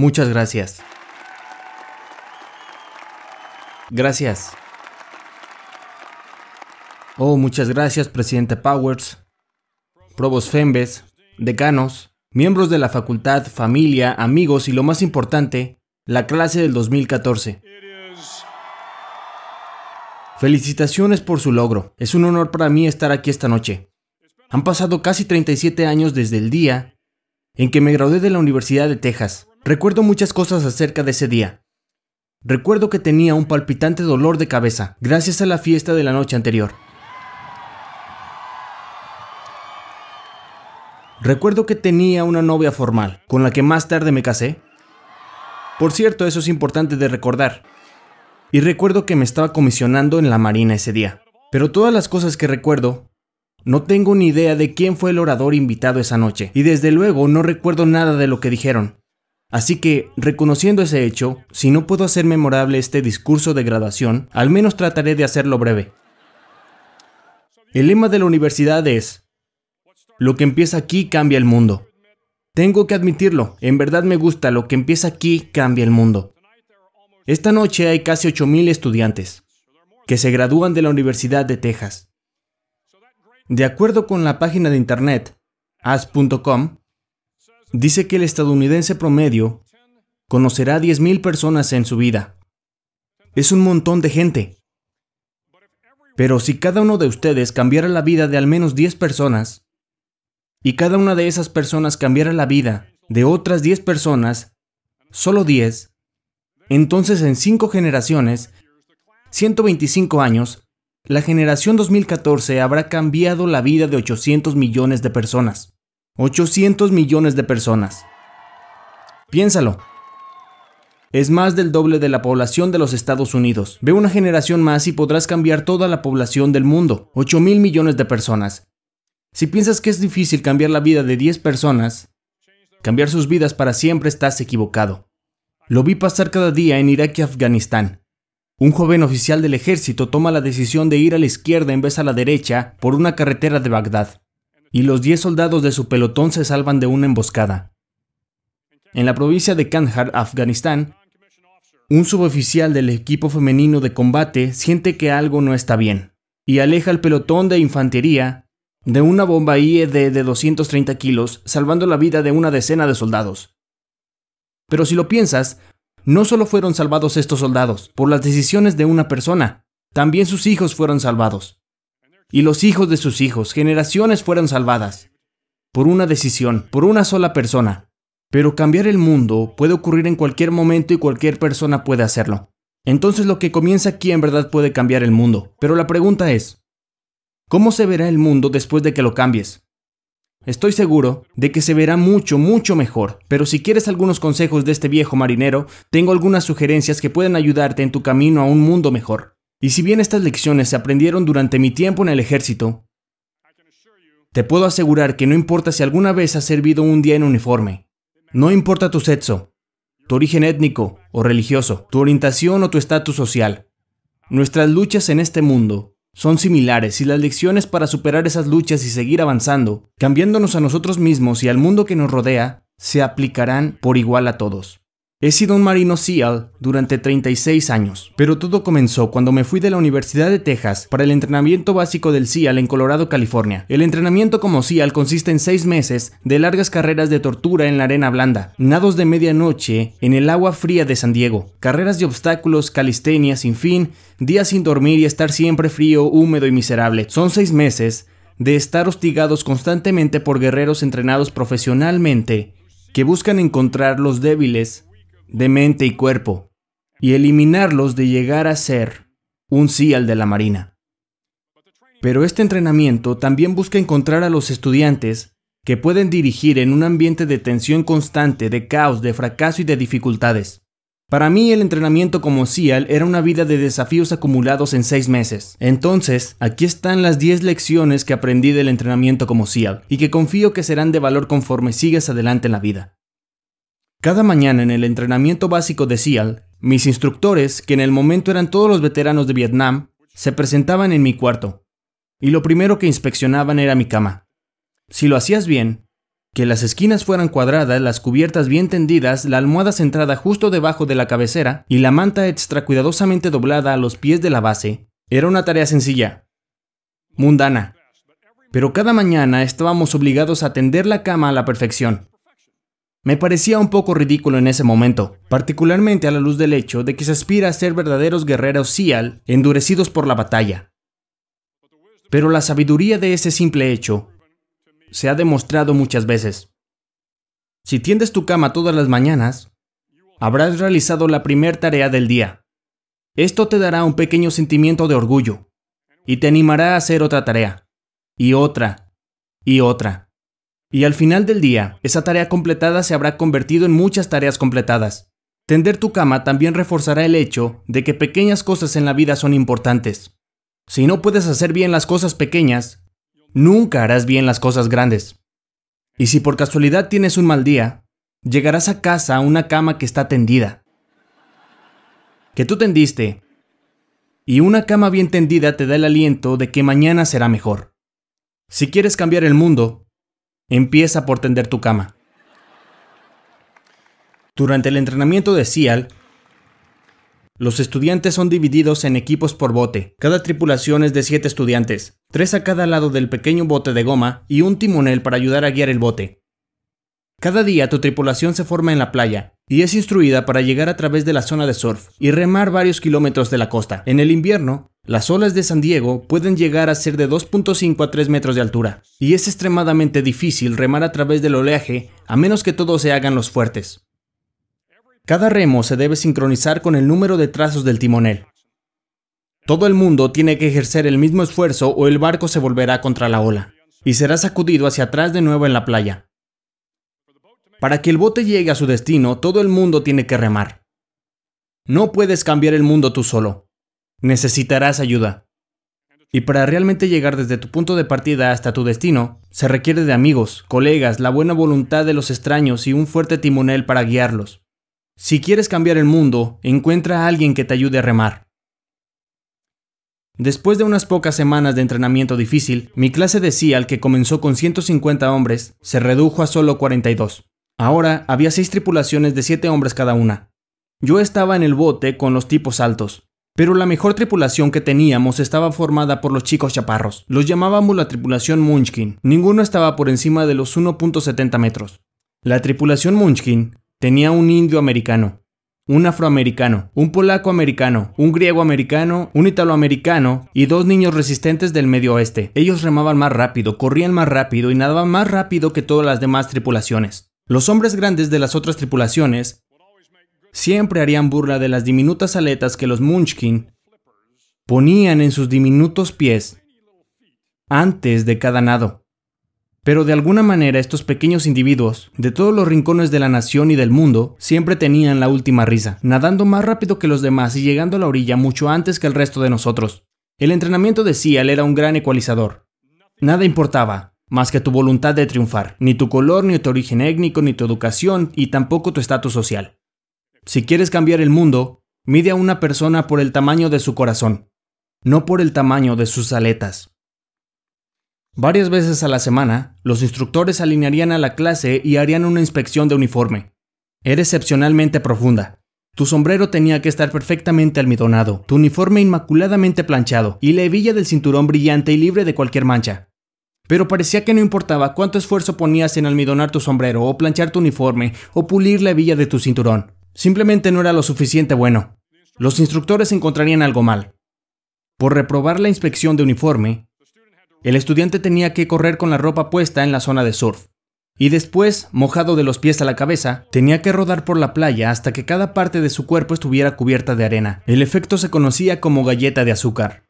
Muchas gracias. Gracias. Oh, muchas gracias, presidente Powers, probos Fembes, decanos, miembros de la facultad, familia, amigos y lo más importante, la clase del 2014. Felicitaciones por su logro. Es un honor para mí estar aquí esta noche. Han pasado casi 37 años desde el día en que me gradué de la Universidad de Texas Recuerdo muchas cosas acerca de ese día. Recuerdo que tenía un palpitante dolor de cabeza gracias a la fiesta de la noche anterior. Recuerdo que tenía una novia formal, con la que más tarde me casé. Por cierto, eso es importante de recordar. Y recuerdo que me estaba comisionando en la Marina ese día. Pero todas las cosas que recuerdo, no tengo ni idea de quién fue el orador invitado esa noche, y desde luego no recuerdo nada de lo que dijeron. Así que, reconociendo ese hecho, si no puedo hacer memorable este discurso de graduación, al menos trataré de hacerlo breve. El lema de la universidad es, lo que empieza aquí cambia el mundo. Tengo que admitirlo, en verdad me gusta, lo que empieza aquí cambia el mundo. Esta noche hay casi 8.000 estudiantes que se gradúan de la Universidad de Texas. De acuerdo con la página de internet, as.com, dice que el estadounidense promedio conocerá 10.000 personas en su vida. Es un montón de gente. Pero si cada uno de ustedes cambiara la vida de al menos 10 personas, y cada una de esas personas cambiara la vida de otras 10 personas, solo 10, entonces en 5 generaciones, 125 años, la generación 2014 habrá cambiado la vida de 800 millones de personas. 800 millones de personas. Piénsalo. Es más del doble de la población de los Estados Unidos. Ve una generación más y podrás cambiar toda la población del mundo, 8 mil millones de personas. Si piensas que es difícil cambiar la vida de 10 personas, cambiar sus vidas para siempre estás equivocado. Lo vi pasar cada día en Irak y Afganistán. Un joven oficial del ejército toma la decisión de ir a la izquierda en vez a la derecha por una carretera de Bagdad y los 10 soldados de su pelotón se salvan de una emboscada. En la provincia de Kandahar, Afganistán, un suboficial del equipo femenino de combate siente que algo no está bien y aleja el pelotón de infantería de una bomba IED de 230 kilos, salvando la vida de una decena de soldados. Pero si lo piensas, no solo fueron salvados estos soldados por las decisiones de una persona, también sus hijos fueron salvados y los hijos de sus hijos, generaciones fueron salvadas, por una decisión, por una sola persona. Pero cambiar el mundo puede ocurrir en cualquier momento y cualquier persona puede hacerlo. Entonces lo que comienza aquí en verdad puede cambiar el mundo. Pero la pregunta es, ¿cómo se verá el mundo después de que lo cambies? Estoy seguro de que se verá mucho, mucho mejor, pero si quieres algunos consejos de este viejo marinero, tengo algunas sugerencias que pueden ayudarte en tu camino a un mundo mejor. Y si bien estas lecciones se aprendieron durante mi tiempo en el ejército, te puedo asegurar que no importa si alguna vez has servido un día en uniforme, no importa tu sexo, tu origen étnico o religioso, tu orientación o tu estatus social, nuestras luchas en este mundo son similares y las lecciones para superar esas luchas y seguir avanzando, cambiándonos a nosotros mismos y al mundo que nos rodea, se aplicarán por igual a todos. He sido un marino SEAL durante 36 años, pero todo comenzó cuando me fui de la Universidad de Texas para el entrenamiento básico del SEAL en Colorado, California. El entrenamiento como SEAL consiste en 6 meses de largas carreras de tortura en la arena blanda, nados de medianoche en el agua fría de San Diego, carreras de obstáculos, calistenia sin fin, días sin dormir y estar siempre frío, húmedo y miserable. Son 6 meses de estar hostigados constantemente por guerreros entrenados profesionalmente que buscan encontrar los débiles de mente y cuerpo, y eliminarlos de llegar a ser un SEAL de la Marina. Pero este entrenamiento también busca encontrar a los estudiantes que pueden dirigir en un ambiente de tensión constante, de caos, de fracaso y de dificultades. Para mí el entrenamiento como SEAL era una vida de desafíos acumulados en seis meses. Entonces, aquí están las 10 lecciones que aprendí del entrenamiento como SEAL y que confío que serán de valor conforme sigues adelante en la vida. Cada mañana en el entrenamiento básico de SEAL, mis instructores, que en el momento eran todos los veteranos de Vietnam, se presentaban en mi cuarto, y lo primero que inspeccionaban era mi cama. Si lo hacías bien, que las esquinas fueran cuadradas, las cubiertas bien tendidas, la almohada centrada justo debajo de la cabecera y la manta extra cuidadosamente doblada a los pies de la base, era una tarea sencilla, mundana. Pero cada mañana estábamos obligados a tender la cama a la perfección. Me parecía un poco ridículo en ese momento, particularmente a la luz del hecho de que se aspira a ser verdaderos guerreros Sial endurecidos por la batalla. Pero la sabiduría de ese simple hecho se ha demostrado muchas veces. Si tiendes tu cama todas las mañanas, habrás realizado la primera tarea del día. Esto te dará un pequeño sentimiento de orgullo y te animará a hacer otra tarea, y otra, y otra. Y al final del día, esa tarea completada se habrá convertido en muchas tareas completadas. Tender tu cama también reforzará el hecho de que pequeñas cosas en la vida son importantes. Si no puedes hacer bien las cosas pequeñas, nunca harás bien las cosas grandes. Y si por casualidad tienes un mal día, llegarás a casa a una cama que está tendida. Que tú tendiste. Y una cama bien tendida te da el aliento de que mañana será mejor. Si quieres cambiar el mundo, Empieza por tender tu cama. Durante el entrenamiento de SEAL, los estudiantes son divididos en equipos por bote. Cada tripulación es de 7 estudiantes, 3 a cada lado del pequeño bote de goma y un timonel para ayudar a guiar el bote. Cada día tu tripulación se forma en la playa y es instruida para llegar a través de la zona de surf y remar varios kilómetros de la costa. En el invierno, las olas de San Diego pueden llegar a ser de 2.5 a 3 metros de altura, y es extremadamente difícil remar a través del oleaje a menos que todos se hagan los fuertes. Cada remo se debe sincronizar con el número de trazos del timonel. Todo el mundo tiene que ejercer el mismo esfuerzo o el barco se volverá contra la ola, y será sacudido hacia atrás de nuevo en la playa. Para que el bote llegue a su destino, todo el mundo tiene que remar. No puedes cambiar el mundo tú solo. Necesitarás ayuda. Y para realmente llegar desde tu punto de partida hasta tu destino, se requiere de amigos, colegas, la buena voluntad de los extraños y un fuerte timonel para guiarlos. Si quieres cambiar el mundo, encuentra a alguien que te ayude a remar. Después de unas pocas semanas de entrenamiento difícil, mi clase de SEAL, que comenzó con 150 hombres, se redujo a solo 42. Ahora había seis tripulaciones de siete hombres cada una. Yo estaba en el bote con los tipos altos, pero la mejor tripulación que teníamos estaba formada por los chicos chaparros. Los llamábamos la tripulación Munchkin. Ninguno estaba por encima de los 1.70 metros. La tripulación Munchkin tenía un indio americano, un afroamericano, un polaco americano, un griego americano, un italoamericano y dos niños resistentes del medio oeste. Ellos remaban más rápido, corrían más rápido y nadaban más rápido que todas las demás tripulaciones. Los hombres grandes de las otras tripulaciones siempre harían burla de las diminutas aletas que los Munchkin ponían en sus diminutos pies antes de cada nado. Pero de alguna manera estos pequeños individuos, de todos los rincones de la nación y del mundo, siempre tenían la última risa, nadando más rápido que los demás y llegando a la orilla mucho antes que el resto de nosotros. El entrenamiento de Seal era un gran ecualizador. Nada importaba, más que tu voluntad de triunfar, ni tu color, ni tu origen étnico, ni tu educación, y tampoco tu estatus social. Si quieres cambiar el mundo, mide a una persona por el tamaño de su corazón, no por el tamaño de sus aletas. Varias veces a la semana, los instructores alinearían a la clase y harían una inspección de uniforme. Era excepcionalmente profunda, tu sombrero tenía que estar perfectamente almidonado, tu uniforme inmaculadamente planchado y la hebilla del cinturón brillante y libre de cualquier mancha pero parecía que no importaba cuánto esfuerzo ponías en almidonar tu sombrero o planchar tu uniforme o pulir la hebilla de tu cinturón. Simplemente no era lo suficiente bueno. Los instructores encontrarían algo mal. Por reprobar la inspección de uniforme, el estudiante tenía que correr con la ropa puesta en la zona de surf. Y después, mojado de los pies a la cabeza, tenía que rodar por la playa hasta que cada parte de su cuerpo estuviera cubierta de arena. El efecto se conocía como galleta de azúcar.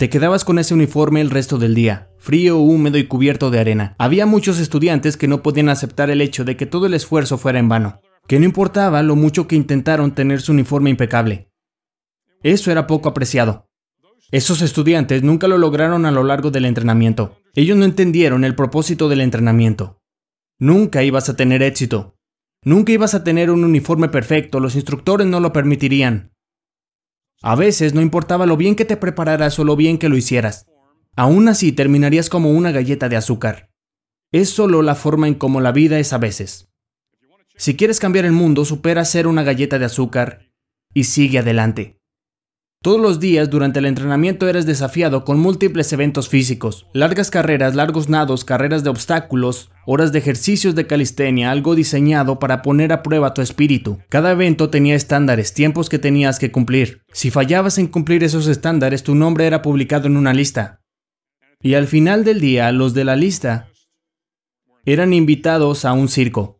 Te quedabas con ese uniforme el resto del día, frío, húmedo y cubierto de arena. Había muchos estudiantes que no podían aceptar el hecho de que todo el esfuerzo fuera en vano, que no importaba lo mucho que intentaron tener su uniforme impecable. Eso era poco apreciado. Esos estudiantes nunca lo lograron a lo largo del entrenamiento. Ellos no entendieron el propósito del entrenamiento. Nunca ibas a tener éxito. Nunca ibas a tener un uniforme perfecto, los instructores no lo permitirían. A veces no importaba lo bien que te prepararas o lo bien que lo hicieras. Aún así terminarías como una galleta de azúcar. Es solo la forma en cómo la vida es a veces. Si quieres cambiar el mundo, supera ser una galleta de azúcar y sigue adelante. Todos los días durante el entrenamiento eres desafiado con múltiples eventos físicos, largas carreras, largos nados, carreras de obstáculos, horas de ejercicios de calistenia, algo diseñado para poner a prueba tu espíritu. Cada evento tenía estándares, tiempos que tenías que cumplir. Si fallabas en cumplir esos estándares, tu nombre era publicado en una lista. Y al final del día, los de la lista eran invitados a un circo.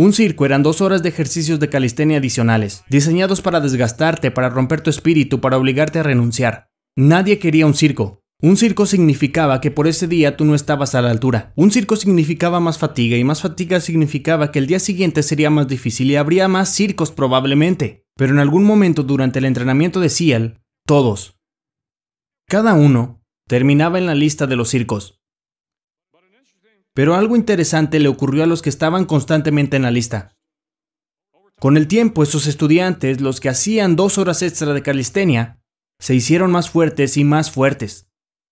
Un circo eran dos horas de ejercicios de calistenia adicionales, diseñados para desgastarte, para romper tu espíritu, para obligarte a renunciar. Nadie quería un circo. Un circo significaba que por ese día tú no estabas a la altura. Un circo significaba más fatiga y más fatiga significaba que el día siguiente sería más difícil y habría más circos probablemente. Pero en algún momento durante el entrenamiento de Cial, todos, cada uno, terminaba en la lista de los circos. Pero algo interesante le ocurrió a los que estaban constantemente en la lista. Con el tiempo, esos estudiantes, los que hacían dos horas extra de calistenia, se hicieron más fuertes y más fuertes.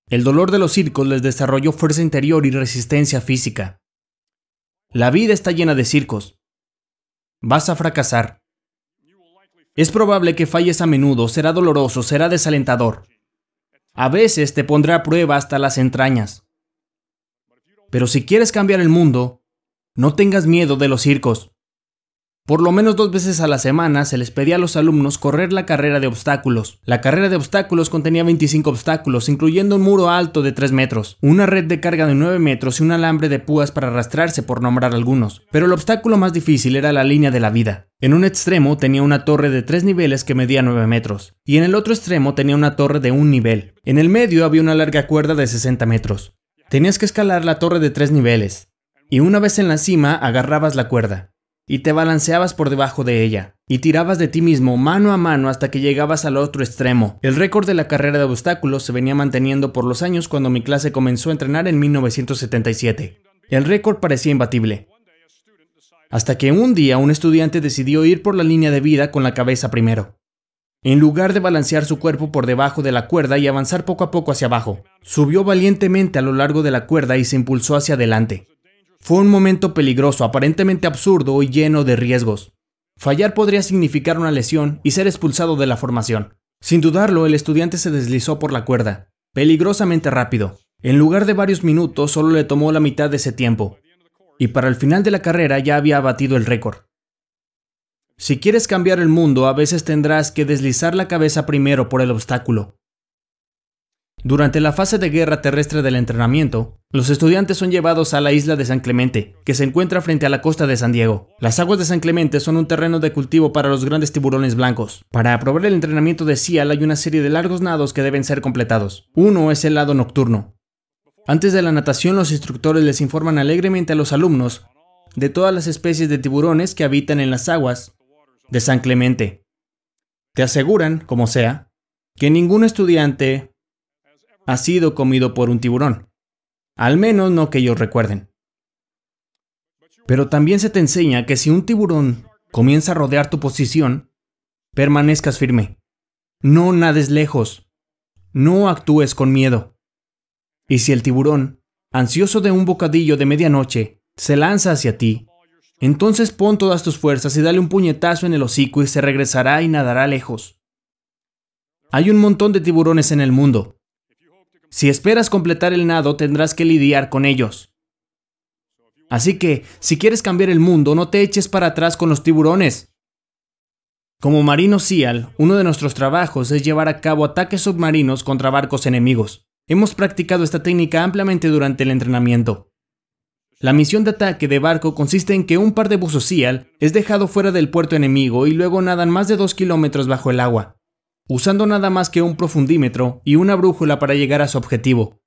El dolor de los circos les desarrolló fuerza interior y resistencia física. La vida está llena de circos. Vas a fracasar. Es probable que falles a menudo, será doloroso, será desalentador. A veces te pondrá a prueba hasta las entrañas. Pero si quieres cambiar el mundo, no tengas miedo de los circos. Por lo menos dos veces a la semana se les pedía a los alumnos correr la carrera de obstáculos. La carrera de obstáculos contenía 25 obstáculos, incluyendo un muro alto de 3 metros, una red de carga de 9 metros y un alambre de púas para arrastrarse, por nombrar algunos. Pero el obstáculo más difícil era la línea de la vida. En un extremo tenía una torre de 3 niveles que medía 9 metros, y en el otro extremo tenía una torre de un nivel. En el medio había una larga cuerda de 60 metros. Tenías que escalar la torre de tres niveles, y una vez en la cima agarrabas la cuerda, y te balanceabas por debajo de ella, y tirabas de ti mismo mano a mano hasta que llegabas al otro extremo. El récord de la carrera de obstáculos se venía manteniendo por los años cuando mi clase comenzó a entrenar en 1977. El récord parecía imbatible. Hasta que un día un estudiante decidió ir por la línea de vida con la cabeza primero en lugar de balancear su cuerpo por debajo de la cuerda y avanzar poco a poco hacia abajo. Subió valientemente a lo largo de la cuerda y se impulsó hacia adelante. Fue un momento peligroso, aparentemente absurdo y lleno de riesgos. Fallar podría significar una lesión y ser expulsado de la formación. Sin dudarlo, el estudiante se deslizó por la cuerda, peligrosamente rápido. En lugar de varios minutos, solo le tomó la mitad de ese tiempo. Y para el final de la carrera ya había abatido el récord. Si quieres cambiar el mundo, a veces tendrás que deslizar la cabeza primero por el obstáculo. Durante la fase de guerra terrestre del entrenamiento, los estudiantes son llevados a la isla de San Clemente, que se encuentra frente a la costa de San Diego. Las aguas de San Clemente son un terreno de cultivo para los grandes tiburones blancos. Para aprobar el entrenamiento de Seal hay una serie de largos nados que deben ser completados. Uno es el lado nocturno. Antes de la natación, los instructores les informan alegremente a los alumnos de todas las especies de tiburones que habitan en las aguas de San Clemente. Te aseguran, como sea, que ningún estudiante ha sido comido por un tiburón. Al menos no que ellos recuerden. Pero también se te enseña que si un tiburón comienza a rodear tu posición, permanezcas firme. No nades lejos. No actúes con miedo. Y si el tiburón, ansioso de un bocadillo de medianoche, se lanza hacia ti, entonces pon todas tus fuerzas y dale un puñetazo en el hocico y se regresará y nadará lejos. Hay un montón de tiburones en el mundo. Si esperas completar el nado tendrás que lidiar con ellos. Así que, si quieres cambiar el mundo, no te eches para atrás con los tiburones. Como marino SEAL, uno de nuestros trabajos es llevar a cabo ataques submarinos contra barcos enemigos. Hemos practicado esta técnica ampliamente durante el entrenamiento. La misión de ataque de barco consiste en que un par de buzos Seal es dejado fuera del puerto enemigo y luego nadan más de 2 kilómetros bajo el agua, usando nada más que un profundímetro y una brújula para llegar a su objetivo.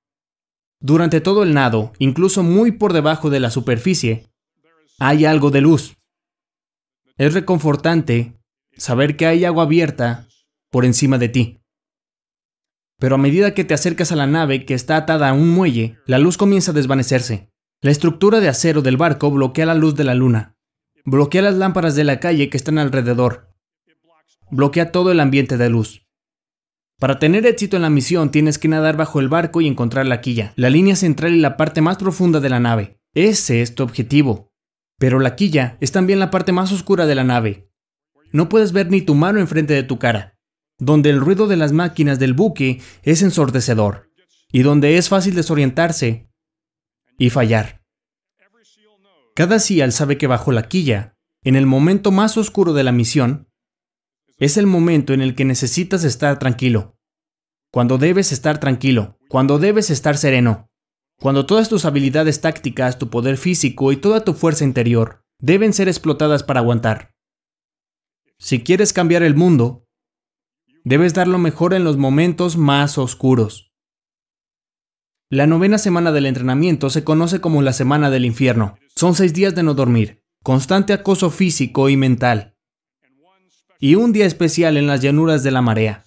Durante todo el nado, incluso muy por debajo de la superficie, hay algo de luz. Es reconfortante saber que hay agua abierta por encima de ti. Pero a medida que te acercas a la nave que está atada a un muelle, la luz comienza a desvanecerse. La estructura de acero del barco bloquea la luz de la luna, bloquea las lámparas de la calle que están alrededor, bloquea todo el ambiente de luz. Para tener éxito en la misión tienes que nadar bajo el barco y encontrar la quilla, la línea central y la parte más profunda de la nave. Ese es tu objetivo. Pero la quilla es también la parte más oscura de la nave. No puedes ver ni tu mano enfrente de tu cara, donde el ruido de las máquinas del buque es ensordecedor, y donde es fácil desorientarse y fallar. Cada SEAL sabe que bajo la quilla, en el momento más oscuro de la misión, es el momento en el que necesitas estar tranquilo. Cuando debes estar tranquilo, cuando debes estar sereno, cuando todas tus habilidades tácticas, tu poder físico y toda tu fuerza interior deben ser explotadas para aguantar. Si quieres cambiar el mundo, debes dar lo mejor en los momentos más oscuros. La novena semana del entrenamiento se conoce como la semana del infierno. Son seis días de no dormir, constante acoso físico y mental, y un día especial en las llanuras de la marea.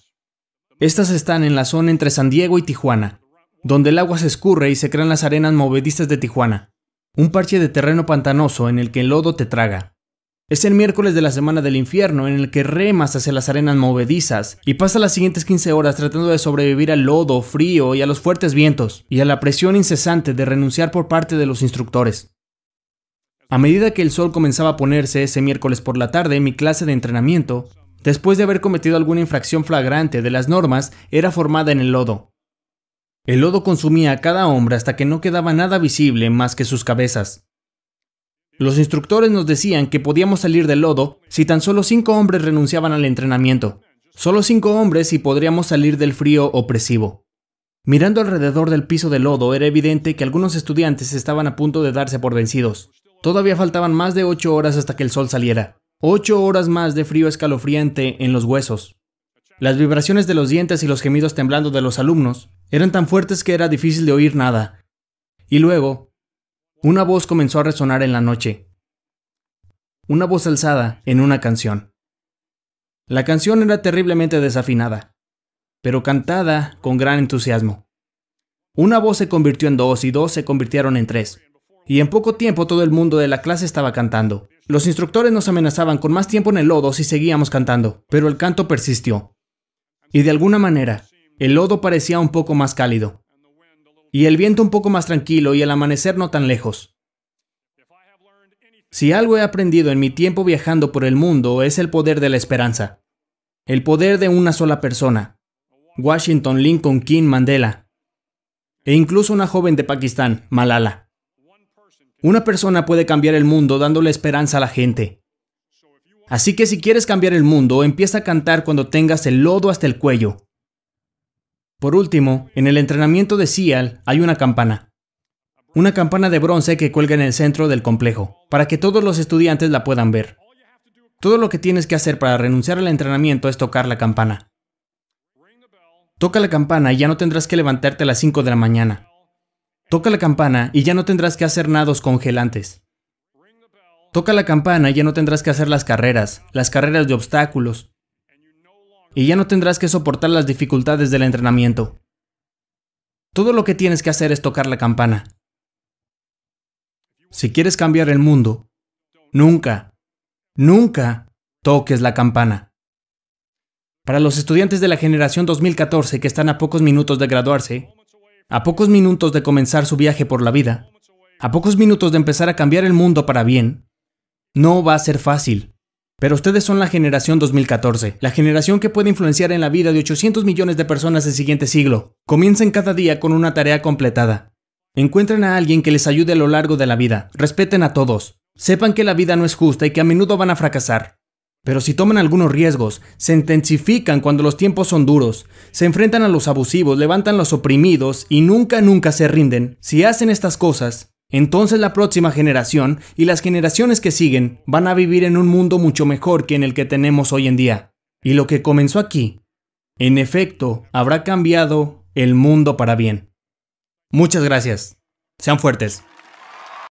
Estas están en la zona entre San Diego y Tijuana, donde el agua se escurre y se crean las arenas movedistas de Tijuana, un parche de terreno pantanoso en el que el lodo te traga. Es el miércoles de la semana del infierno en el que remas hacia las arenas movedizas y pasa las siguientes 15 horas tratando de sobrevivir al lodo, frío y a los fuertes vientos y a la presión incesante de renunciar por parte de los instructores. A medida que el sol comenzaba a ponerse ese miércoles por la tarde mi clase de entrenamiento, después de haber cometido alguna infracción flagrante de las normas, era formada en el lodo. El lodo consumía a cada hombre hasta que no quedaba nada visible más que sus cabezas. Los instructores nos decían que podíamos salir del lodo si tan solo cinco hombres renunciaban al entrenamiento. Solo cinco hombres y podríamos salir del frío opresivo. Mirando alrededor del piso de lodo era evidente que algunos estudiantes estaban a punto de darse por vencidos. Todavía faltaban más de ocho horas hasta que el sol saliera. Ocho horas más de frío escalofriante en los huesos. Las vibraciones de los dientes y los gemidos temblando de los alumnos eran tan fuertes que era difícil de oír nada. Y luego, una voz comenzó a resonar en la noche. Una voz alzada en una canción. La canción era terriblemente desafinada, pero cantada con gran entusiasmo. Una voz se convirtió en dos y dos se convirtieron en tres. Y en poco tiempo todo el mundo de la clase estaba cantando. Los instructores nos amenazaban con más tiempo en el lodo si seguíamos cantando, pero el canto persistió. Y de alguna manera, el lodo parecía un poco más cálido y el viento un poco más tranquilo y el amanecer no tan lejos. Si algo he aprendido en mi tiempo viajando por el mundo es el poder de la esperanza, el poder de una sola persona, Washington Lincoln King Mandela, e incluso una joven de Pakistán, Malala. Una persona puede cambiar el mundo dándole esperanza a la gente. Así que si quieres cambiar el mundo, empieza a cantar cuando tengas el lodo hasta el cuello. Por último, en el entrenamiento de Seal hay una campana. Una campana de bronce que cuelga en el centro del complejo, para que todos los estudiantes la puedan ver. Todo lo que tienes que hacer para renunciar al entrenamiento es tocar la campana. Toca la campana y ya no tendrás que levantarte a las 5 de la mañana. Toca la campana y ya no tendrás que hacer nados congelantes. Toca la campana y ya no tendrás que hacer las carreras, las carreras de obstáculos, y ya no tendrás que soportar las dificultades del entrenamiento. Todo lo que tienes que hacer es tocar la campana. Si quieres cambiar el mundo, nunca, nunca toques la campana. Para los estudiantes de la generación 2014 que están a pocos minutos de graduarse, a pocos minutos de comenzar su viaje por la vida, a pocos minutos de empezar a cambiar el mundo para bien, no va a ser fácil. Pero ustedes son la generación 2014, la generación que puede influenciar en la vida de 800 millones de personas del siguiente siglo. Comiencen cada día con una tarea completada. Encuentren a alguien que les ayude a lo largo de la vida. Respeten a todos. Sepan que la vida no es justa y que a menudo van a fracasar. Pero si toman algunos riesgos, se intensifican cuando los tiempos son duros, se enfrentan a los abusivos, levantan a los oprimidos y nunca, nunca se rinden, si hacen estas cosas, entonces la próxima generación y las generaciones que siguen van a vivir en un mundo mucho mejor que en el que tenemos hoy en día. Y lo que comenzó aquí, en efecto, habrá cambiado el mundo para bien. Muchas gracias. Sean fuertes.